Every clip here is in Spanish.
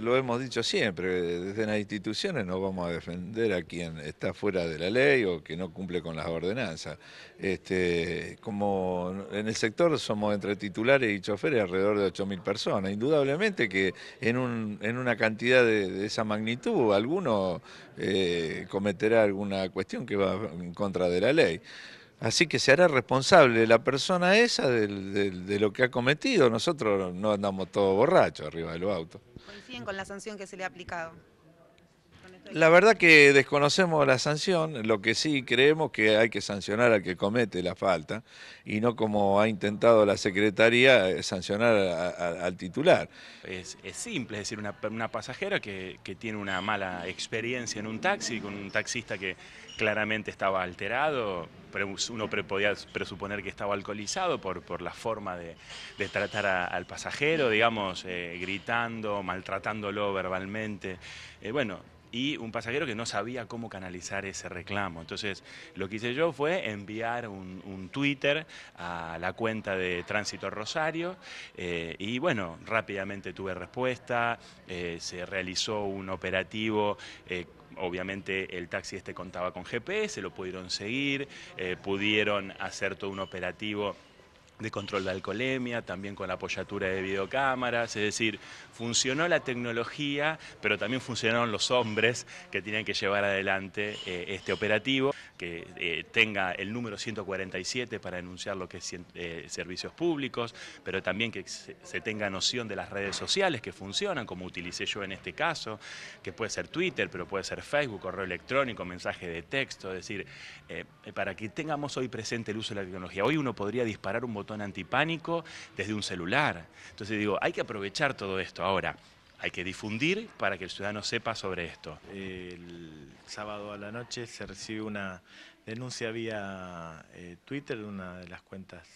lo, hemos dicho siempre, desde las instituciones no vamos a defender a quien está fuera de la ley o que no cumple con las ordenanzas. Este, como en el sector somos entre titulares y choferes alrededor de 8.000 personas, indudablemente que en, en una cantidad de, esa magnitud alguno eh, cometerá alguna cuestión que va en contra de la ley. Así que se hará responsable la persona esa de, de lo que ha cometido. Nosotros no andamos todos borrachos arriba de los autos. Coinciden con la sanción que se le ha aplicado. La verdad que desconocemos la sanción, lo que sí creemos que hay que sancionar al que comete la falta y no como ha intentado la Secretaría eh, sancionar al titular. Es, simple, es decir, una, una pasajera que, tiene una mala experiencia en un taxi, con un taxista que claramente estaba alterado, uno podía presuponer que estaba alcoholizado por, por la forma de, tratar al pasajero, digamos, eh, gritando, maltratándolo verbalmente. Eh, bueno, y un pasajero que no sabía cómo canalizar ese reclamo. Entonces, lo que hice yo fue enviar un, Twitter a la cuenta de Tránsito Rosario eh, y bueno, rápidamente tuve respuesta, eh, se realizó un operativo. Eh, obviamente el taxi este contaba con GPS, lo pudieron seguir, pudieron hacer todo un operativo de control de alcoholemia, también con la apoyatura de videocámaras, es decir, funcionó la tecnología, pero también funcionaron los hombres que tienen que llevar adelante eh, este operativo, que eh, tenga el número 147 para denunciar lo que es eh, servicios públicos, pero también que se, tenga noción de las redes sociales que funcionan, como utilicé yo en este caso, que puede ser Twitter, pero puede ser Facebook, correo electrónico, mensaje de texto, es decir, para que tengamos hoy presente el uso de la tecnología. Hoy uno podría disparar un botón botón antipánico desde un celular. Entonces digo, hay que aprovechar todo esto ahora. Hay que difundir para que el ciudadano sepa sobre esto. El sábado a la noche se recibe una denuncia vía eh, Twitter de una de las cuentas,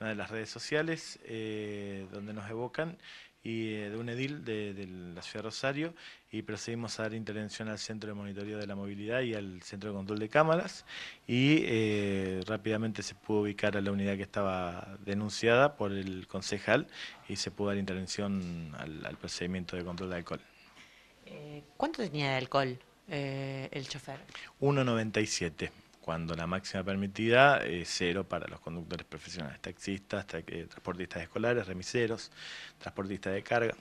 una de las redes sociales, eh, donde nos evocan y eh, de un edil de, la ciudad de Rosario y procedimos a dar intervención al Centro de Monitoreo de la Movilidad y al Centro de Control de Cámaras y eh, rápidamente se pudo ubicar a la unidad que estaba denunciada por el concejal y se pudo dar intervención al, procedimiento de control de alcohol. Eh, ¿Cuánto tenía de alcohol el chofer? 1,97 cuando la máxima permitida es eh, cero para los conductores profesionales, taxistas, transportistas escolares, remiseros, transportistas de carga.